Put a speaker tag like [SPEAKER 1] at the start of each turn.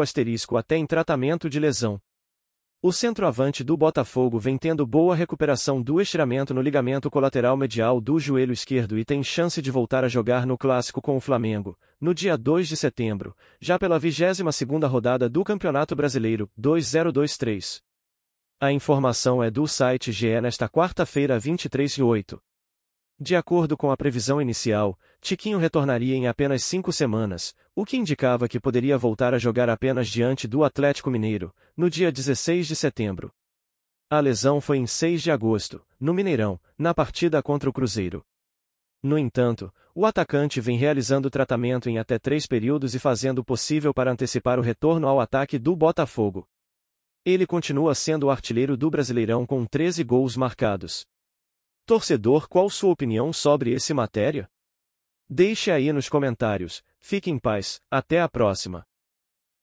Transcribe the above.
[SPEAKER 1] asterisco até em tratamento de lesão. O centroavante do Botafogo vem tendo boa recuperação do estiramento no ligamento colateral medial do joelho esquerdo e tem chance de voltar a jogar no clássico com o Flamengo, no dia 2 de setembro, já pela 22ª rodada do Campeonato Brasileiro 2023. A informação é do site GE nesta quarta-feira 23 e 8. De acordo com a previsão inicial, Tiquinho retornaria em apenas cinco semanas, o que indicava que poderia voltar a jogar apenas diante do Atlético Mineiro, no dia 16 de setembro. A lesão foi em 6 de agosto, no Mineirão, na partida contra o Cruzeiro. No entanto, o atacante vem realizando tratamento em até três períodos e fazendo o possível para antecipar o retorno ao ataque do Botafogo. Ele continua sendo o artilheiro do Brasileirão com 13 gols marcados. Torcedor, qual sua opinião sobre esse matéria? Deixe aí nos comentários. Fique em paz. Até a próxima.